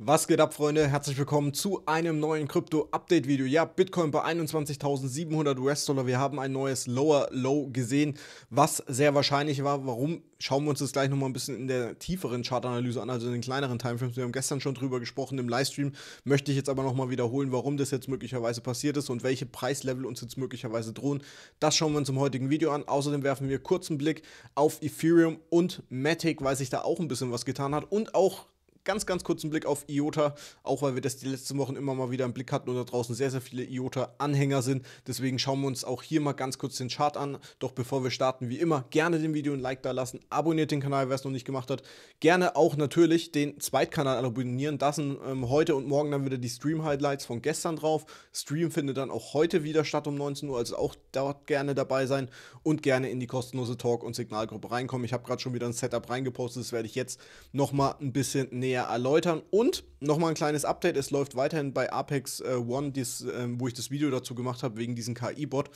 Was geht ab, Freunde? Herzlich willkommen zu einem neuen Krypto-Update-Video. Ja, Bitcoin bei 21.700 US-Dollar. Wir haben ein neues Lower Low gesehen, was sehr wahrscheinlich war. Warum? Schauen wir uns das gleich nochmal ein bisschen in der tieferen Chartanalyse an, also in den kleineren Timeframes. Wir haben gestern schon drüber gesprochen im Livestream. Möchte ich jetzt aber nochmal wiederholen, warum das jetzt möglicherweise passiert ist und welche Preislevel uns jetzt möglicherweise drohen. Das schauen wir uns im heutigen Video an. Außerdem werfen wir kurzen Blick auf Ethereum und Matic, weil sich da auch ein bisschen was getan hat und auch ganz, ganz kurzen Blick auf IOTA, auch weil wir das die letzten Wochen immer mal wieder im Blick hatten und da draußen sehr, sehr viele IOTA-Anhänger sind. Deswegen schauen wir uns auch hier mal ganz kurz den Chart an. Doch bevor wir starten, wie immer, gerne dem Video ein Like da lassen, abonniert den Kanal, wer es noch nicht gemacht hat. Gerne auch natürlich den Zweitkanal abonnieren. Das sind ähm, heute und morgen dann wieder die Stream-Highlights von gestern drauf. Stream findet dann auch heute wieder statt um 19 Uhr, also auch dort gerne dabei sein und gerne in die kostenlose Talk- und Signalgruppe reinkommen. Ich habe gerade schon wieder ein Setup reingepostet, das werde ich jetzt nochmal ein bisschen näher näher erläutern. Und nochmal ein kleines Update: Es läuft weiterhin bei Apex äh, One, dies, äh, wo ich das Video dazu gemacht habe, wegen diesem KI-Bot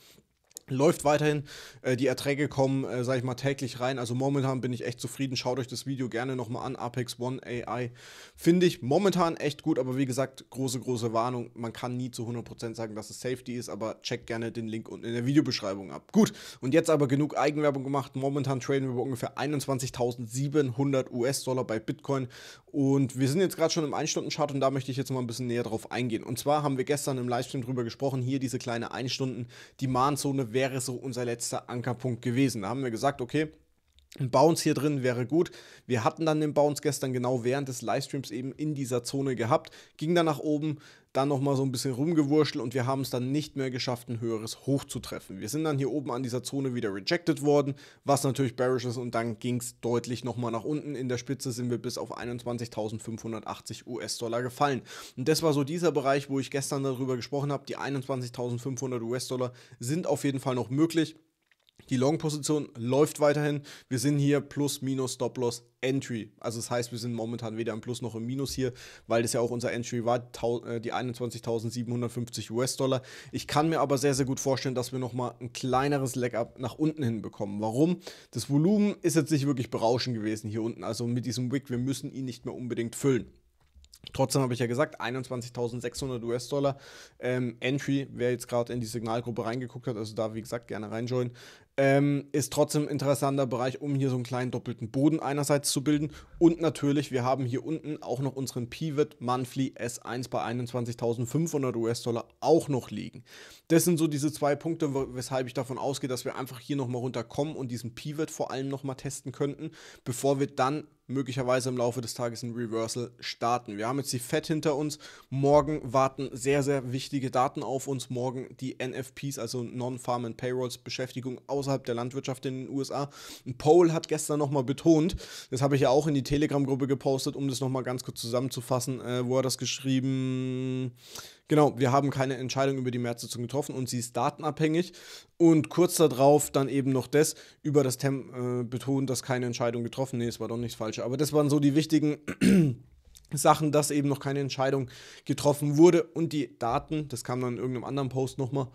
läuft weiterhin. Äh, die Erträge kommen, äh, sag ich mal, täglich rein. Also momentan bin ich echt zufrieden. Schaut euch das Video gerne nochmal an. Apex One AI finde ich momentan echt gut, aber wie gesagt, große, große Warnung. Man kann nie zu 100% sagen, dass es Safety ist, aber checkt gerne den Link unten in der Videobeschreibung ab. Gut, und jetzt aber genug Eigenwerbung gemacht. Momentan traden wir bei ungefähr 21.700 US-Dollar bei Bitcoin und wir sind jetzt gerade schon im 1-Stunden-Chart und da möchte ich jetzt mal ein bisschen näher drauf eingehen. Und zwar haben wir gestern im Livestream drüber gesprochen, hier diese kleine 1-Stunden-Demand-Zone wäre so unser letzter Ankerpunkt gewesen. Da haben wir gesagt, okay, ein Bounce hier drin wäre gut. Wir hatten dann den Bounce gestern genau während des Livestreams eben in dieser Zone gehabt, ging dann nach oben, dann nochmal so ein bisschen rumgewurschtelt und wir haben es dann nicht mehr geschafft, ein höheres Hoch zu treffen. Wir sind dann hier oben an dieser Zone wieder rejected worden, was natürlich bearish ist und dann ging es deutlich nochmal nach unten. In der Spitze sind wir bis auf 21.580 US-Dollar gefallen. Und das war so dieser Bereich, wo ich gestern darüber gesprochen habe. Die 21.500 US-Dollar sind auf jeden Fall noch möglich. Die Long-Position läuft weiterhin. Wir sind hier plus, minus, Stop-Loss, Entry. Also das heißt, wir sind momentan weder im Plus noch im Minus hier, weil das ja auch unser Entry war, äh, die 21.750 US-Dollar. Ich kann mir aber sehr, sehr gut vorstellen, dass wir nochmal ein kleineres Leg-Up nach unten hinbekommen. Warum? Das Volumen ist jetzt nicht wirklich berauschend gewesen hier unten. Also mit diesem Wick, wir müssen ihn nicht mehr unbedingt füllen. Trotzdem habe ich ja gesagt, 21.600 US-Dollar ähm, Entry, wer jetzt gerade in die Signalgruppe reingeguckt hat, also da wie gesagt gerne reinjoinen, ähm, ist trotzdem ein interessanter Bereich, um hier so einen kleinen doppelten Boden einerseits zu bilden. Und natürlich, wir haben hier unten auch noch unseren Pivot Monthly S1 bei 21.500 US-Dollar auch noch liegen. Das sind so diese zwei Punkte, weshalb ich davon ausgehe, dass wir einfach hier nochmal runterkommen und diesen Pivot vor allem nochmal testen könnten, bevor wir dann möglicherweise im Laufe des Tages ein Reversal starten. Wir haben jetzt die FED hinter uns. Morgen warten sehr, sehr wichtige Daten auf uns. Morgen die NFPs, also Non-Farm and Payrolls, Beschäftigung außerhalb der Landwirtschaft in den USA. Ein Poll hat gestern nochmal betont, das habe ich ja auch in die Telegram-Gruppe gepostet, um das nochmal ganz kurz zusammenzufassen, äh, wo er das geschrieben hat. Genau, wir haben keine Entscheidung über die März-Sitzung getroffen und sie ist datenabhängig. Und kurz darauf dann eben noch das über das Tem äh, betont, dass keine Entscheidung getroffen. Nee, es war doch nichts Falsches. Aber das waren so die wichtigen. Sachen, dass eben noch keine Entscheidung getroffen wurde und die Daten, das kam dann in irgendeinem anderen Post nochmal,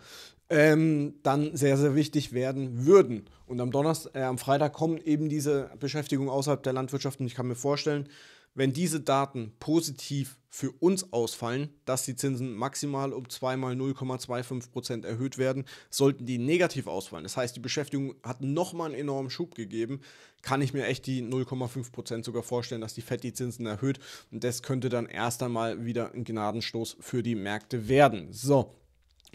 ähm, dann sehr, sehr wichtig werden würden. Und am Donnerstag, äh, am Freitag kommen eben diese Beschäftigung außerhalb der Landwirtschaft und ich kann mir vorstellen, wenn diese Daten positiv für uns ausfallen, dass die Zinsen maximal um zweimal 0,25% Prozent erhöht werden, sollten die negativ ausfallen. Das heißt, die Beschäftigung hat nochmal einen enormen Schub gegeben, kann ich mir echt die 0,5% Prozent sogar vorstellen, dass die FED die Zinsen erhöht. Und das könnte dann erst einmal wieder ein Gnadenstoß für die Märkte werden. So,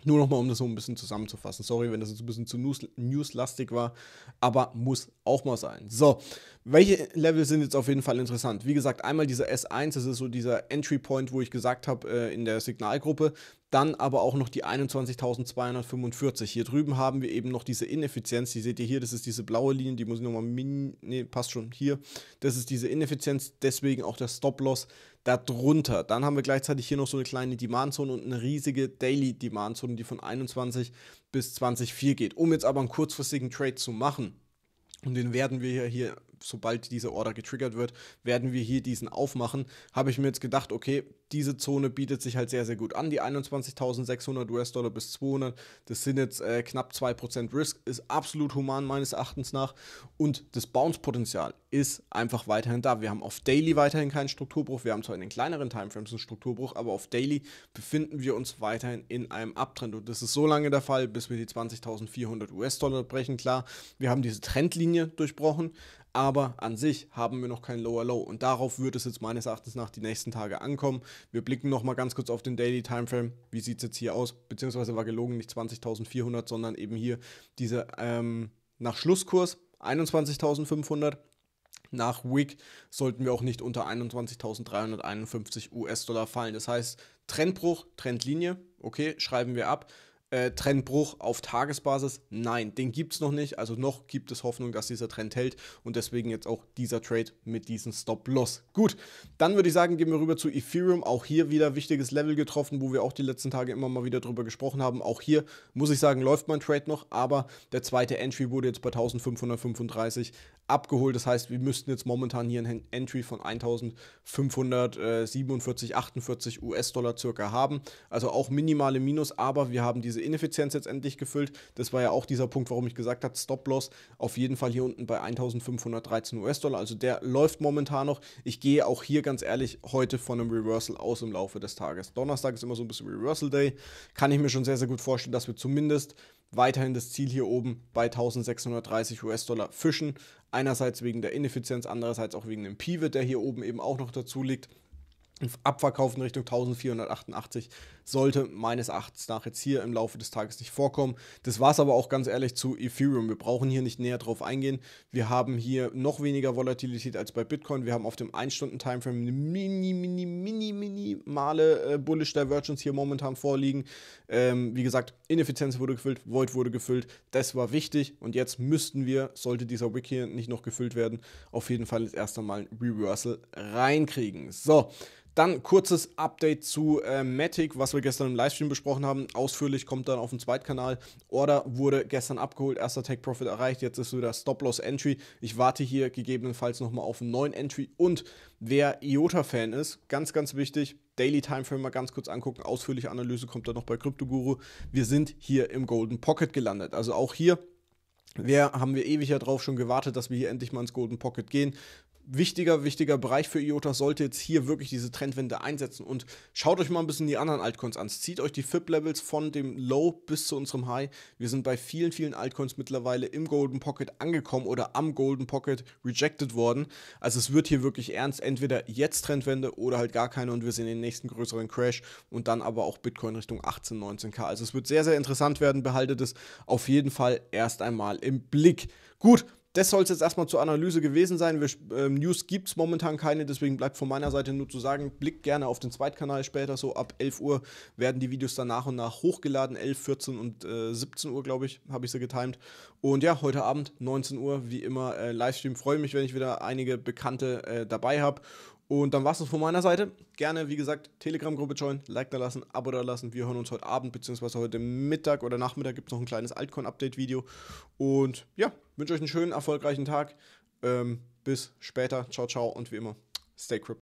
nur nochmal, um das so ein bisschen zusammenzufassen. Sorry, wenn das jetzt ein bisschen zu newslastig war, aber muss auch mal sein. So, welche Level sind jetzt auf jeden Fall interessant? Wie gesagt, einmal dieser S1, das ist so dieser Entry Point, wo ich gesagt habe, äh, in der Signalgruppe. Dann aber auch noch die 21.245. Hier drüben haben wir eben noch diese Ineffizienz. Die seht ihr hier, das ist diese blaue Linie, die muss ich nochmal min. Ne, passt schon hier. Das ist diese Ineffizienz, deswegen auch der Stop-Loss darunter. Dann haben wir gleichzeitig hier noch so eine kleine Demand-Zone und eine riesige Daily Demand-Zone, die von 21 bis 24 geht. Um jetzt aber einen kurzfristigen Trade zu machen, und den werden wir hier, sobald diese Order getriggert wird, werden wir hier diesen aufmachen. Habe ich mir jetzt gedacht, okay, diese Zone bietet sich halt sehr, sehr gut an. Die 21.600 US-Dollar bis 200, das sind jetzt äh, knapp 2% Risk, ist absolut human meines Erachtens nach. Und das Bounce-Potenzial ist einfach weiterhin da. Wir haben auf Daily weiterhin keinen Strukturbruch. Wir haben zwar in den kleineren Timeframes einen Strukturbruch, aber auf Daily befinden wir uns weiterhin in einem Abtrend. Und das ist so lange der Fall, bis wir die 20.400 US-Dollar brechen. Klar, wir haben diese Trendlinie durchbrochen, aber an sich haben wir noch kein Lower Low. Und darauf wird es jetzt meines Erachtens nach die nächsten Tage ankommen. Wir blicken nochmal ganz kurz auf den Daily Timeframe. Wie sieht es jetzt hier aus? Beziehungsweise war gelogen, nicht 20.400, sondern eben hier diese ähm, nach Schlusskurs 21.500. Nach Week sollten wir auch nicht unter 21.351 US-Dollar fallen. Das heißt, Trendbruch, Trendlinie, okay, schreiben wir ab. Äh, Trendbruch auf Tagesbasis? Nein, den gibt es noch nicht. Also noch gibt es Hoffnung, dass dieser Trend hält und deswegen jetzt auch dieser Trade mit diesem Stop-Loss. Gut, dann würde ich sagen, gehen wir rüber zu Ethereum. Auch hier wieder wichtiges Level getroffen, wo wir auch die letzten Tage immer mal wieder drüber gesprochen haben. Auch hier muss ich sagen, läuft mein Trade noch, aber der zweite Entry wurde jetzt bei 1535 abgeholt. Das heißt, wir müssten jetzt momentan hier ein Entry von 1547, 48 US-Dollar circa haben. Also auch minimale Minus, aber wir haben diese Ineffizienz jetzt endlich gefüllt. Das war ja auch dieser Punkt, warum ich gesagt habe, Stop-Loss auf jeden Fall hier unten bei 1513 US-Dollar. Also der läuft momentan noch. Ich gehe auch hier ganz ehrlich heute von einem Reversal aus im Laufe des Tages. Donnerstag ist immer so ein bisschen Reversal Day. Kann ich mir schon sehr, sehr gut vorstellen, dass wir zumindest weiterhin das Ziel hier oben bei 1630 US-Dollar fischen. Einerseits wegen der Ineffizienz, andererseits auch wegen dem Pivot, der hier oben eben auch noch dazu liegt. Abverkaufen Richtung 1488 sollte meines Erachtens nach jetzt hier im Laufe des Tages nicht vorkommen. Das war es aber auch ganz ehrlich zu Ethereum. Wir brauchen hier nicht näher drauf eingehen. Wir haben hier noch weniger Volatilität als bei Bitcoin. Wir haben auf dem 1-Stunden-Timeframe eine mini, mini, mini, minimale äh, Bullish Divergence hier momentan vorliegen. Ähm, wie gesagt, Ineffizienz wurde gefüllt, Void wurde gefüllt. Das war wichtig und jetzt müssten wir, sollte dieser Wick hier nicht noch gefüllt werden, auf jeden Fall jetzt erst Mal ein Reversal reinkriegen. So, dann kurzes Update zu äh, Matic, was wir gestern im Livestream besprochen haben. Ausführlich kommt dann auf dem Zweitkanal. Order wurde gestern abgeholt, erster Take Profit erreicht, jetzt ist wieder Stop-Loss Entry. Ich warte hier gegebenenfalls nochmal auf einen neuen Entry. Und wer IOTA-Fan ist, ganz, ganz wichtig, Daily Timeframe mal ganz kurz angucken. Ausführliche Analyse kommt dann noch bei Guru. Wir sind hier im Golden Pocket gelandet. Also auch hier Wer haben wir ewig ja drauf schon gewartet, dass wir hier endlich mal ins Golden Pocket gehen? wichtiger, wichtiger Bereich für IOTA sollte jetzt hier wirklich diese Trendwende einsetzen. Und schaut euch mal ein bisschen die anderen Altcoins an. Zieht euch die FIP-Levels von dem Low bis zu unserem High. Wir sind bei vielen, vielen Altcoins mittlerweile im Golden Pocket angekommen oder am Golden Pocket rejected worden. Also es wird hier wirklich ernst. Entweder jetzt Trendwende oder halt gar keine und wir sehen den nächsten größeren Crash und dann aber auch Bitcoin Richtung 18, 19k. Also es wird sehr, sehr interessant werden. Behaltet es auf jeden Fall erst einmal im Blick. Gut, das soll es jetzt erstmal zur Analyse gewesen sein. Wir, äh, News gibt es momentan keine, deswegen bleibt von meiner Seite nur zu sagen, blickt gerne auf den Zweitkanal später. So ab 11 Uhr werden die Videos dann nach und nach hochgeladen. 11, 14 und äh, 17 Uhr, glaube ich, habe ich sie getimt. Und ja, heute Abend, 19 Uhr, wie immer, äh, Livestream. Freue mich, wenn ich wieder einige Bekannte äh, dabei habe. Und dann war es das von meiner Seite. Gerne, wie gesagt, Telegram-Gruppe joinen, Like da lassen, Abo da lassen. Wir hören uns heute Abend bzw. heute Mittag oder Nachmittag gibt es noch ein kleines Altcoin-Update-Video. Und ja, wünsche euch einen schönen, erfolgreichen Tag. Ähm, bis später. Ciao, ciao und wie immer, stay crypto.